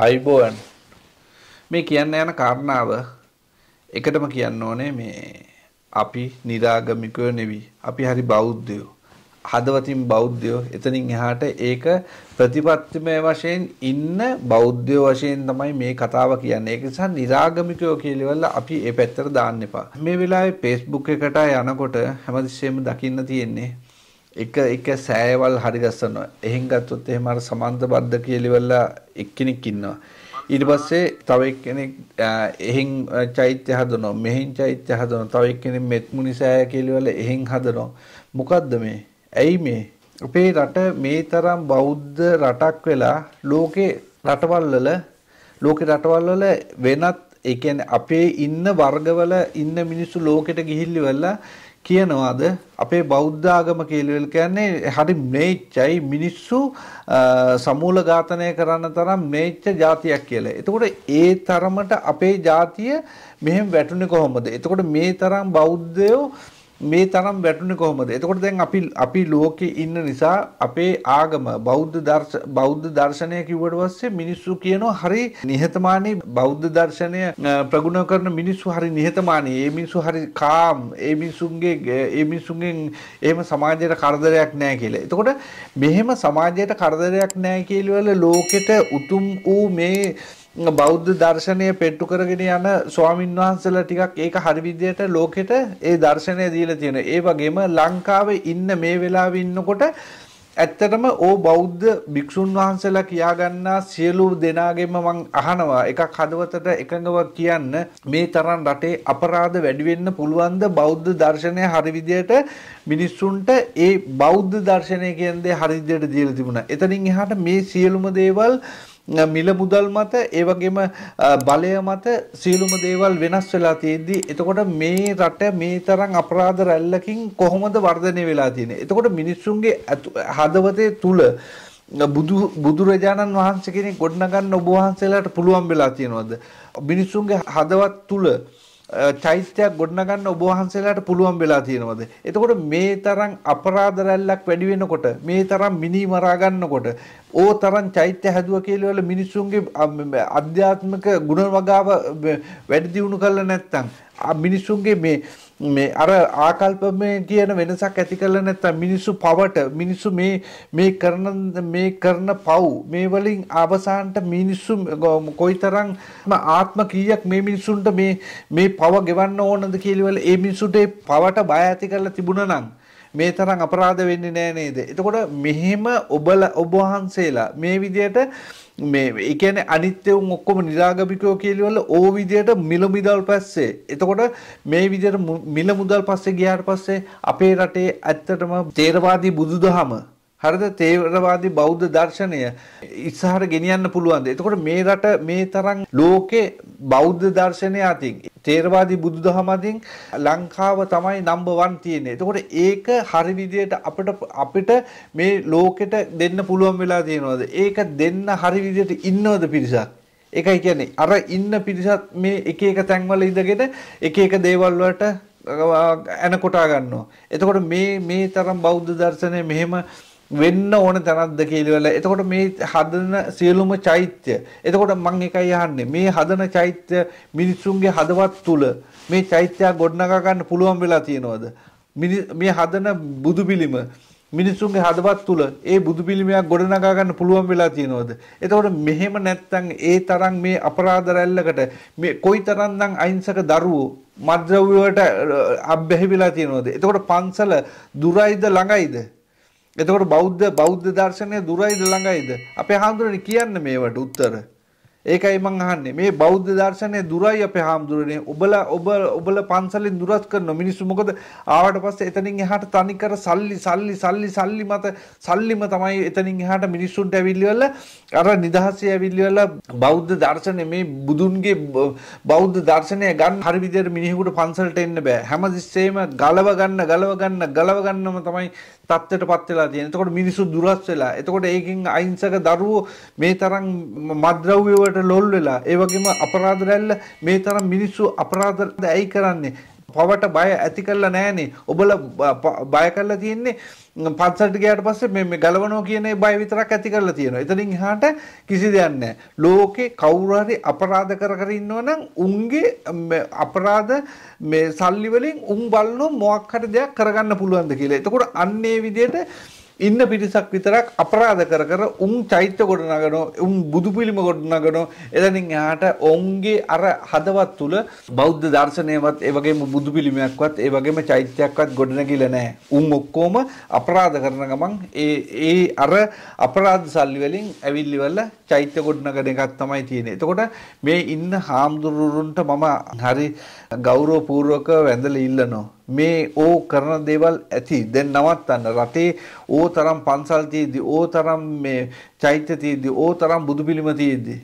අයිබෝන් මේ කියන්න යන කාරණාව එකටම කියන්න ඕනේ මේ අපි නිරාගමිකයෝ නෙවි අපි හරි බෞද්ධයෝ හදවතින් බෞද්ධයෝ එතනින් එහාට ඒක ප්‍රතිපත්තිමය වශයෙන් ඉන්න බෞද්ධයෝ වශයෙන් තමයි මේ කතාව කියන්නේ ඒක නිසා නිරාගමිකයෝ කියලාවල අපි ඒ පැත්තට දාන්න එපා මේ වෙලාවේ Facebook එකට යනකොට හැමතිස්සෙම දකින්න තියෙන්නේ එක එක සෑයවල් හරි ගස්සනවා. එහෙන් ගත්තොත් එහෙම අර සමන්ත බද්ද කියලිවලා එක්කෙනෙක් ඉන්නවා. ඊට පස්සේ තව එක්කෙනෙක් එහෙන් චෛත්‍ය හදනවා. මෙහෙන් චෛත්‍ය හදනවා. තව එක්කෙනෙක් මෙත්මුනි සෑය කියලිවලා එහෙන් හදනවා. මොකද්ද මේ? ඇයි මේ? අපේ රට මේ තරම් බෞද්ධ රටක් වෙලා ලෝකේ රටවල්වල ලෝකේ රටවල්වල වෙනත් ඒ කියන්නේ අපේ ඉන්න වර්ගවල ඉන්න මිනිස්සු ලෝකෙට ගිහිල්ලිවලා කියනවාද අපේ බෞද්ධාගම කියලවල කියන්නේ හරි මේච්චයි මිනිස්සු සමූල ඝාතනය කරන්න තරම් මේච්ච જાතියක් කියලා. එතකොට ඒ තරමට අපේ જાතිය මෙහෙම වැටුනේ කොහොමද? එතකොට මේ තරම් බෞද්ධයෝ මේ තරම් වැටුනේ කොහොමද? එතකොට දැන් අපි අපි ලෝකේ ඉන්න නිසා අපේ ආගම බෞද්ධ දර්ශ බෞද්ධ දර්ශනය කිව්වට පස්සේ මිනිස්සු කියනවා හරි නිහතමානී බෞද්ධ දර්ශනය ප්‍රගුණ කරන මිනිස්සු හරි නිහතමානී. ඒ මිනිස්සු හරි කාම්. ඒ මිනිසුන්ගේ ඒ මිනිසුන්ගෙන් එහෙම සමාජයට කරදරයක් නැහැ කියලා. එතකොට මෙහෙම සමාජයට කරදරයක් නැහැ කියලා ලෝකෙට උතුම් වූ මේ බෞද්ධ දර්ශනය පෙට්ටු කරගෙන යන ස්වාමින් වහන්සේලා ටිකක් ඒක හරි විදියට ලෝකෙට ඒ දර්ශනය දීලා තියෙන. ඒ වගේම ලංකාවේ ඉන්න මේ වෙලාවේ ඉන්නකොට ඇත්තටම ඕ බෞද්ධ භික්ෂුන් වහන්සේලා කියාගන්නා සියලු දෙනාගෙම මං අහනවා එකක් හදවතට එකඟව කියන්න මේ තරම් රටේ අපරාධ වැඩි වෙන්න පුළුවන්ද බෞද්ධ දර්ශනය හරි විදියට මිනිස්සුන්ට ඒ බෞද්ධ දර්ශනය කියන දේ හරි විදියට දීලා තිබුණා. එතනින් එහාට මේ සියලුම දේවල් මිල මුදල් මත ඒ වගේම බලය මත සියලුම දේවල් වෙනස් වෙලා තියෙද්දි එතකොට මේ රට මේ තරම් අපරාධ රැල්ලකින් කොහොමද වර්ධනය වෙලා තියෙන්නේ? එතකොට මිනිස්සුන්ගේ හදවතේ තුල බුදු බුදුරජාණන් වහන්සේ කෙනෙක් ගොඩනගන්න ඔබ වහන්සේලාට පුළුවන් වෙලා තියෙනවද? මිනිස්සුන්ගේ හදවත් තුල චෛත්‍යයක් ගොඩනගන්න ඔබ වහන්සේලාට පුළුවන් වෙලා තියෙනවද? එතකොට මේ තරම් අපරාධ රැල්ලක් වැඩි වෙනකොට, මේ තරම් මිනි මරා ගන්නකොට, ඕ තරම් චෛත්‍ය හැදුවා කියලා වල මිනිසුන්ගේ අධ්‍යාත්මික ගුණ වගාව වැඩි දියුණු කරලා නැත්නම් මිනිසුන්ගේ මේ මේ අර ආකල්පමේ තියෙන වෙනසක් ඇති කරලා නැත්නම් මිනිස්සු පවට මිනිස්සු මේ මේ කරන මේ කරන පව් මේ වලින් අවසානට මිනිස්සු කොයිතරම් ආත්ම කීයක් මේ මිනිසුන්ට මේ මේ පව ගෙවන්න ඕනද කියලා ඒ මිනිසුන්ට පවට බය ඇති කරලා තිබුණා නම් මේ තරම් අපරාධ වෙන්නේ නෑ නේද? එතකොට මෙහෙම ඔබ ඔබ වහන්සේලා මේ විදියට මේ එකන අනිත්‍යවුන් ඔක්කොම නිරාගපිකෝ කියලිවල ඕ විදියට මිල මුදල් පැස්සේ. එතකොට මේ විදියට මිල මුදල් පස්සේ ගියාට පස්සේ අපේ රටේ ඇත්තටම තේරවාදී බුදුදහම හරිද තේරවාදී බෞද්ධ දර්ශනය ඉස්සරහට ගෙනියන්න පුළුවන්ද? එතකොට මේ රට මේ තරම් ලෝකේ බෞද්ධ දර්ශනය අතින් තේරවාදී බුදුදහම අතින් ලංකාව තමයි නම්බර් 1 තියෙන්නේ. එතකොට ඒක හරි විදියට අපිට අපිට මේ ලෝකෙට දෙන්න පුළුවන් වෙලා තියෙනවද? ඒක දෙන්න හරි විදියට ඉන්නවද පිරිසක්? ඒකයි කියන්නේ අර ඉන්න පිරිසත් මේ එක එක තැන්වල ඉඳගෙන එක එක දේවල් වලට එන කොටා ගන්නවා. එතකොට මේ මේ තරම් බෞද්ධ දර්ශනය මෙහෙම වෙන්න ඕන තැනක්ද කියලාවල එතකොට මේ හදන සියලුම චෛත්‍ය එතකොට මම එකයි අහන්නේ මේ හදන චෛත්‍ය මිනිසුන්ගේ හදවත් තුල මේ චෛත්‍යය ගොඩනගා ගන්න පුළුවන් වෙලා තියෙනවද මේ හදන බුදු පිළිම මිනිසුන්ගේ හදවත් තුල ඒ බුදු පිළිමයක් ගොඩනගා ගන්න පුළුවන් වෙලා තියෙනවද එතකොට මෙහෙම නැත්තම් ඒ තරම් මේ අපරාධ රැල්ලකට මේ කොයිතරම්නම් අහිංසක දරුවෝ මද්ද්‍රව්‍ය වලට අබ්බැහි වෙලා තියෙනවද එතකොට පන්සල දුරයිද ළඟයිද එතකොට බෞද්ධ බෞද්ධ දර්ශනය දුරයිද ළඟයිද අපේ හාමුදුරනේ කියන්න මේවට උත්තර ඒකයි මං අහන්නේ මේ බෞද්ධ දර්ශනය දුරයි අපේ හාමුදුරනේ ඔබලා ඔබ ඔබල පන්සලෙන් දුරස් කරන මිනිස්සු මොකද ආවට පස්සේ එතනින් එහාට තනිකර සල්ලි සල්ලි සල්ලි සල්ලි මත සල්ලිම තමයි එතනින් එහාට මිනිස්සුන්ට ඇවිල්ලිවල අර නිදහසේ ඇවිල්ලිවල බෞද්ධ දර්ශනය මේ බුදුන්ගේ බෞද්ධ දර්ශනය ගන්න හරි විදියට මිනිහෙකුට පන්සලට එන්න බෑ හැමතිස්සෙම ගලව ගන්න ගලව ගන්න ගලව ගන්නම තමයි තත්ත්වයට පත් වෙලා තියෙන්නේ. එතකොට මිනිස්සු දුරස් වෙලා. එතකොට ඒකෙන් අහිංසක දරුවෝ මේ තරම් මද්ද්‍රව්‍ය දුකට ලොල් වෙලා ඒ වගේම අපරාධ රැල්ල මේ තරම් මිනිස්සු අපරාධ ඇයි කරන්නේ පවට බය ඇති කරලා නැහනේ. ඔබල බය කරලා තියෙන්නේ පන්සලට ගියාට පස්සේ මේ මේ ගලවනවා කියන බය විතරක් ඇති කරලා තියෙනවා. එතනින් එහාට කිසි දෙයක් නැහැ. ලෝකේ කවුරු හරි අපරාධ කර කර ඉන්නවනම් උන්ගේ අපරාධ මේ සල්ලි වලින් උන් බලන මොකක් හරි දෙයක් කරගන්න පුළුවන්ද කියලා. එතකොට අන්න ඒ විදිහට ඉන්න පිරිසක් විතරක් අපරාධ කර කර උන් චෛත්‍ය ගොඩ නගනෝ උන් බුදු පිළිම ගොඩ නගනෝ එතනින් එහාට ඔවුන්ගේ අර හදවත් තුල බෞද්ධ දර්ශනයවත් ඒ වගේම බුදු පිළිමයක්වත් ඒ වගේම චෛත්‍යයක්වත් ගොඩනගිලා නැහැ. උන් ඔක්කොම අපරාධ කරන ගමන් ඒ ඒ අර අපරාධ සල්ලි වලින් ඇවිල්ලිවල චෛත්‍ය ගොඩනගන එකක් තමයි තියෙන්නේ. එතකොට මේ ඉන්න හාමුදුරුවන්ට මම හරි ගෞරවපූර්වක වැඳලා ඉල්ලනවා. මේ ඕ කරන දේවල් ඇති දැන් නවත්තන්න රටේ ඕ තරම් පන්සල් තියෙද්දි ඕ තරම් මේ චෛත්‍ය තියෙද්දි ඕ තරම් බුදු පිළිම තියෙද්දි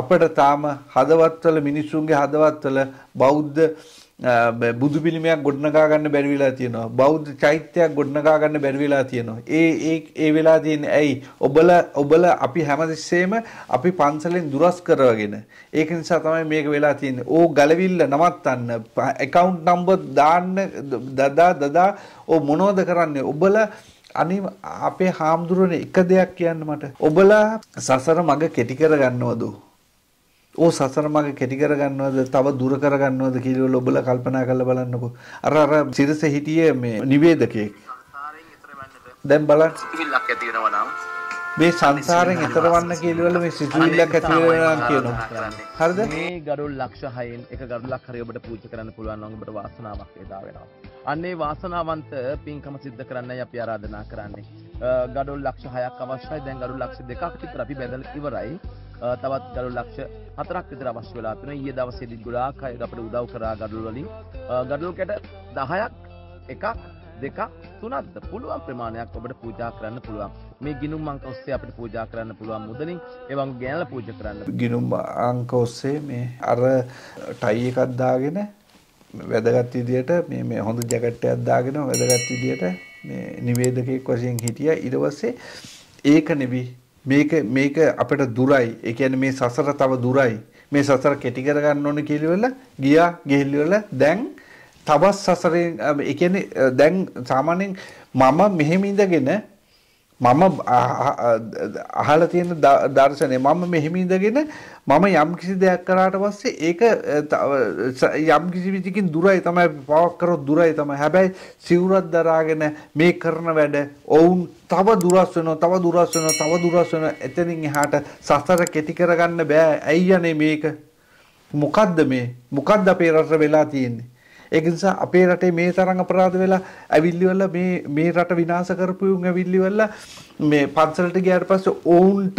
අපිට තාම හදවත්වල මිනිස්සුන්ගේ හදවත්වල බෞද්ධ බුදු පිළිමයක් ගොඩනගා ගන්න බැරි වෙලා තියෙනවා බෞද්ධ චෛත්‍යයක් ගොඩනගා ගන්න බැරි වෙලා තියෙනවා ඒ ඒ ඒ වෙලා තියෙන ඇයි ඔබල ඔබල අපි හැමතිස්සෙම අපි පන්සලෙන් දුරස් කරවගෙන ඒක නිසා තමයි මේක වෙලා තියෙන්නේ ඕ ගලවිල්ල නවත්තන්න account number දාන්න දදා දදා ඕ මොනවද කරන්නේ ඔබල අනි අපේ හාමුදුරනේ එක දෙයක් කියන්න මට ඔබලා සසර මග කෙටි කරගන්නවද ඕ සසර මඟ කෙටි කරගන්නවද තව දුර කරගන්නවද කියලා ඔබලා කල්පනා කරලා බලන්නකෝ අර අර සිරස හිටියේ මේ නිවේදකයෙක් දැන් බලන්න සිවිල්ලක් ඇති වෙනවා නම් මේ සංසාරයෙන් එතර වන්න කියලා මේ සිවිල්ලක් ඇති වෙනවා කියනවා හරිද මේ ගරුල් ලක්ෂ 6න් එක ගරුලක් හරි ඔබට පූජා කරන්න පුළුවන් නම් ඔබට වාසනාවක් එදා වෙනවා අන්නේ වාසනාවන්ත පින්කම සිද්ධ කරන්නයි අපි ආරාධනා කරන්නේ ගඩොල් ලක්ෂ 6ක් අවශ්‍යයි දැන් ගඩොල් ලක්ෂ 2ක් විතර අපි බෙදලා ඉවරයි තවත් ගඩොල් ලක්ෂ හතරක් විතර අවශ්‍ය වෙලා තියෙනවා. ඊයේ දවසේදී ගොඩාක් අය අපිට උදව් කරා ගඩොල් වලින්. ගඩොල් කැට 10ක් එකක් දෙකක් තුනක්ද පුළුවන් ප්‍රමාණයක් ඔබට පූජා කරන්න පුළුවන්. මේ ගිනුම් අංක ඔස්සේ අපිට පූජා කරන්න පුළුවන් මුදලින් ඒවන් ගෑනලා පූජා කරන්න. ගිනුම් අංක ඔස්සේ මේ අර ටයි එකක් දාගෙන වැදගත් විදියට මේ මේ හොඳ ජැකට් එකක් දාගෙන වැදගත් විදියට මේ නිවේදකයෙක් වශයෙන් හිටියා ඊට පස්සේ ඒක නෙවෙයි මේක මේක අපිට දුරයි. ඒ කියන්නේ මේ සසර තව දුරයි. මේ සසර කෙටි කරගන්න ඕනේ කියලා ගියා ගෙහිලිවල දැන් තවත් සසරේ ඒ කියන්නේ දැන් සාමාන්‍යයෙන් මම මෙහෙම ඉඳගෙන මම අහලා තියෙන දර්ශනය මම මෙහෙම ඉඳගෙන මම යම් කිසි දෙයක් කරාට පස්සේ ඒක යම් කිසි විදිහකින් දුරයි තමයි පවක් කරොත් දුරයි තමයි හැබැයි සිවුරක් දරාගෙන මේ කරන වැඩ ඔවුන් තව දුරස් වෙනවා තව දුරස් වෙනවා තව දුරස් වෙනවා එතනින් එහාට සසර කෙටි කරගන්න බෑ ඇයි යන්නේ මේක මොකද්ද මේ මොකද්ද අපේ රට වෙලා තියෙන්නේ ඒක නිසා අපේ රටේ මේ තරම් අපරාධ වෙලා ඇවිල්ලිවල මේ මේ රට විනාශ කරපු උන් ඇවිල්ලිවල මේ පන්සලට ගියාට පස්සේ ඔවුන්ට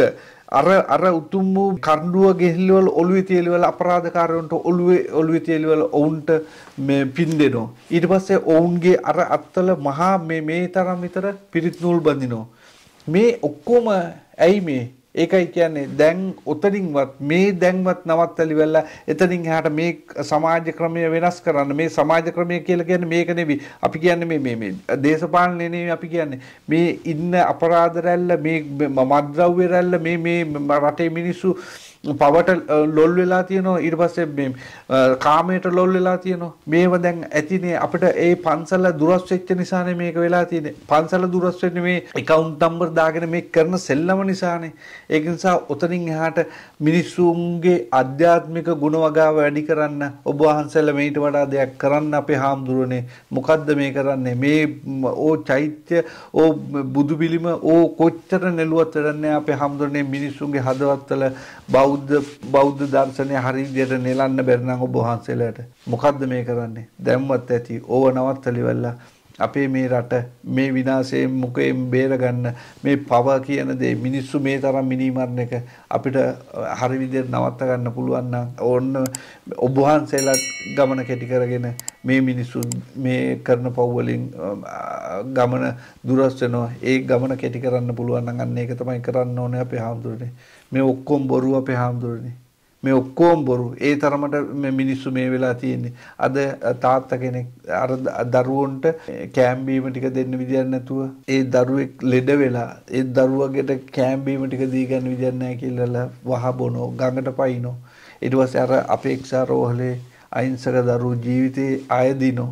අර අර උතුම් වූ කණ්ඩුව ගෙහිල්ලවල ඔළුවේ තියලවල අපරාධකාරයන්ට ඔළුවේ ඔළුවේ තියලවල ඔවුන්ට මේ පින් දෙනවා ඊට පස්සේ ඔවුන්ගේ අර අත්තල මහා මේ මේ තරම් විතර පිරිත් නූල් බඳිනවා මේ ඔක්කොම ඇයි මේ ඒකයි කියන්නේ දැන් උතනින්වත් මේ දැන්වත් නවත්තලි වෙලා එතනින් එහාට මේ සමාජ ක්‍රමය වෙනස් කරන්න මේ සමාජ ක්‍රමය කියලා කියන්නේ මේක නෙවෙයි අපි කියන්නේ මේ මේ මේ දේශපාලනය නෙවෙයි අපි කියන්නේ මේ ඉන්න අපරාධ රැල්ල මේ මද්ද්‍රව්‍ය රැල්ල මේ මේ රටේ මිනිස්සු පවට ලොල් වෙලා තියෙනවා ඊට පස්සේ මේ කාමයට ලොල් වෙලා තියෙනවා මේව දැන් ඇතිනේ අපිට ඒ පන්සල දුරස් වෙච්ච නිසානේ මේක වෙලා තියෙන්නේ පන්සල දුරස් වෙන්නේ මේ account number දාගෙන මේ කරන සෙල්ලම නිසානේ ඒක නිසා උතනින් එහාට මිනිස්සුන්ගේ ආධ්‍යාත්මික ගුණ වගාව වැඩි කරන්න ඔබ වහන්සේලා මේට වඩා දෙයක් කරන්න අපේ හාමුදුරනේ මොකද්ද මේ කරන්නේ මේ ඕ චෛත්‍ය ඕ බුදු පිළිම ඕ කොච්චර නෙළුවත් වැඩන්නේ අපේ හාමුදුරනේ මිනිස්සුන්ගේ හදවත්වල බෞද්ධ බෞද්ධ බෞද්ධ දර්ශනය හරි විදියට නෙලන්න බැරි නම් ඔබ වහන්සේලාට මොකද්ද මේ කරන්නේ? දැම්වත් ඇති ඕව නවත්තලිවලා අපේ මේ රට මේ විනාශයෙන් මුකයෙන් බේරගන්න මේ පව කියන දේ මිනිස්සු මේ තරම් මිනිමරණයක අපිට හරි විදිහට නවත්ත ගන්න පුළුවන් නම් ඕන්න ඔබ වහන්සේලාත් ගමන කැටි කරගෙන මේ මිනිස්සු මේ කරන පව් වලින් ගමන දුරස් වෙනවා ඒ ගමන කැටි කරන්න පුළුවන් නම් අන්න ඒක තමයි කරන්න ඕනේ අපේ හාමුදුරනේ මේ ඔක්කොම බොරුව අපේ හාමුදුරනේ මේ ඔක්කොම බොරු. ඒ තරමට මිනිස්සු මේ වෙලා තියෙන්නේ. අද තාත්තා කෙනෙක් අර දරුවන්ට කෑම් බීම ටික දෙන්න විදියක් නැතුව ඒ දරුවෙක් ලෙඩ වෙලා ඒ දරුවගෙට කෑම් බීම ටික දී ගන්න විදියක් නැහැ කියලා වහ බොනෝ, ගඟට පයින්නෝ. ඊට පස්සේ අර අපේක්ෂා රෝහලේ අහිංසක දරුවෝ ජීවිතේ ආයදිනෝ.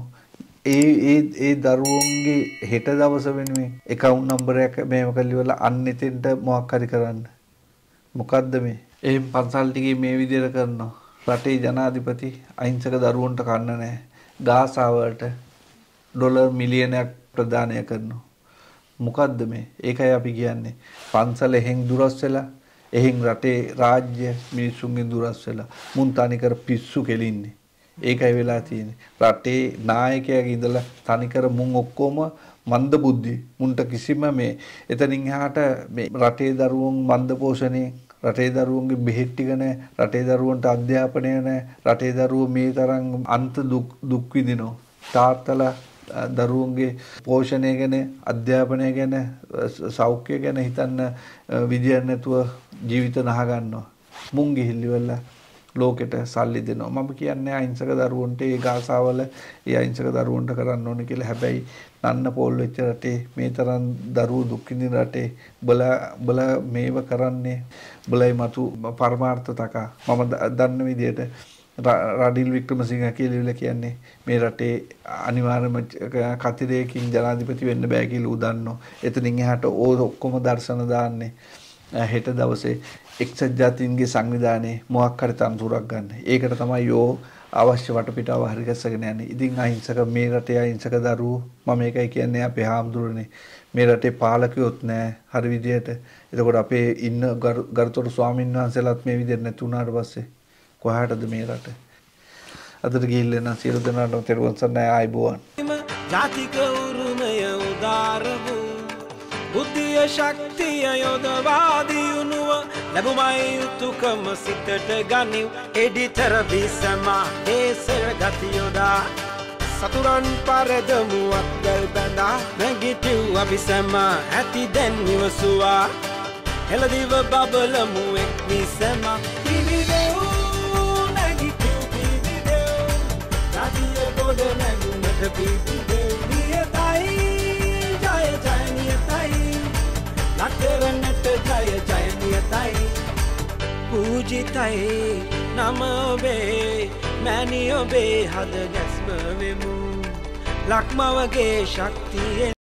ඒ ඒ ඒ දරුවන්ගේ හෙට දවස වෙනුවෙන් account number එක මේව කරලිවලා අන්න එතෙන්ට මොකක් හරි කරන්න. මොකද්ද මේ? එහෙන් පන්සල් ටිකේ මේ විදිහට කරනවා. රටේ ජනාධිපති අහිංසක දරුවන්ට කන්න නැහැ. ගාසාවට ඩොලර් මිලියනයක් ප්‍රදානය කරනවා. මොකද්ද මේ? ඒකයි අපි කියන්නේ. පන්සල එහෙන් දුරස් වෙලා එහෙන් රටේ රාජ්‍ය මිනිස්සුන්ගෙන් දුරස් වෙලා මුන් තනිකර පිස්සු කෙලින්නේ. ඒකයි වෙලා තියෙන්නේ. රටේ නායකයාගේ ඉඳලා තනිකර මුන් ඔක්කොම මන්ද බුද්ධි මුන්ට කිසිම මේ එතනින් එහාට මේ රටේ දරුවන් මන්ද පෝෂණය රටේ දරුවන්ගේ බෙහෙත් ටික නැහැ රටේ දරුවන්ට අධ්‍යාපනය නැහැ රටේ දරුවෝ මේ තරම් අන්ත දුක් දුක් විඳිනවා තාත්තලා දරුවන්ගේ පෝෂණය ගැන අධ්‍යාපනය ගැන සෞඛ්‍ය ගැන හිතන්න විදියක් නැතුව ජීවිත නහ ගන්නවා මුං ගිහිල්ලිවලා ලෝකෙට සල්ලි දෙනවා. මම කියන්නේ අහිංසක දරුවන්ට ඒ ගාසාවල ඒ අහිංසක දරුවන්ට කරන්න ඕනේ කියලා. හැබැයි නන්න පෝල් වෙච්ච රටේ මේ තරම් දරුවෝ දුක් විඳින රටේ බල බල මේව කරන්නේ බලයි මතු පරමාර්ථ තකා. මම දන්න විදියට රඩිල් වික්‍රමසිංහ කියලා කියන්නේ මේ රටේ අනිවාර්යම කතිරයකින් ජනාධිපති වෙන්න බෑ කියලා උදන්නෝ. එතනින් එහාට ඕ ඔක්කොම දර්ශන දාන්නේ හෙට දවසේ එක්සත් ජාතීන්ගේ සංවිධානයේ මොකක් හරි තනතුරක් ගන්න. ඒකට තමයි යෝ අවශ්‍ය වටපිටාව හරිගස්සගෙන යන්නේ. ඉතින් අහිංසක මේ රටේ අහිංසක දරුවෝ මම ඒකයි කියන්නේ අපේ හාමුදුරනේ. මේ රටේ පාලකයොත් නැහැ හරි විදියට. එතකොට අපේ ඉන්න ගරුතර ස්වාමීන් වහන්සේලාත් මේ විදියට නැති වුණාට පස්සේ කොහාටද මේ රට? අදට ගිහිල්ලා නම් සියලු දෙනාටම තෙරුවන් සරණයි ආයිබෝවන්. ජාතික උරුමය උදාර වූ බුද්ධිය ශක්තිය යොදවා දියුණුව ලැබුමයි යුතුකම සිතට ගනිව් එඩිතර බිසමා දේශර ගතියොදා සතුරන් පරදමුවක් ගල් බැඳා නැගිටිව් අபிසමා ඇති දැන් නිවසුවා හෙළදිව බබලමු එක් විසමා පිවිදෙව් නැගිටිව් පිවිදෙව් ගතිය ගොඩ නැගුමට පිවිදෙව් පූජිතයි නම ඔබේ මැනි ඔබේ හද ගැස්ම වෙමු ලක්මවගේ ශක්තියෙන්